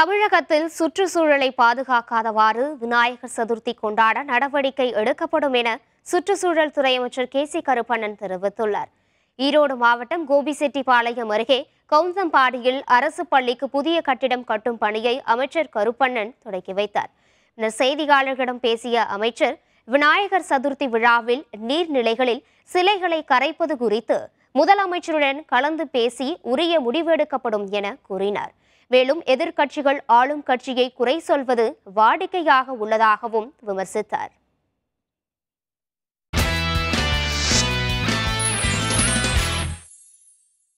தமிழகத்தில் சுற்றுச்சூழலை பாதுகாக்காதவாறு விநாயகர் சதுர்த்தி கொண்டாட நடவடிக்கை எடுக்கப்படும் என சுற்றுச்சூழல் துறை அமைச்சர் கே சி கருப்பண்ணன் தெரிவித்துள்ளார் ஈரோடு மாவட்டம் கோபிசெட்டிப்பாளையம் அருகே கவுந்தம்பாடியில் அரசு பள்ளிக்கு புதிய கட்டிடம் கட்டும் பணியை அமைச்சர் கருப்பண்ணன் தொடக்கி வைத்தார் இந்த செய்தியாளர்களிடம் பேசிய அமைச்சர் விநாயகர் சதுர்த்தி விழாவில் நீர்நிலைகளில் சிலைகளை கரைப்பது குறித்து முதலமைச்சருடன் கலந்து பேசி உரிய முடிவெடுக்கப்படும் என கூறினார் மேலும் எதிர்க்கட்சிகள் ஆளும் கட்சியை குறை சொல்வது வாடிக்கையாக உள்ளதாகவும் விமர்சித்தார்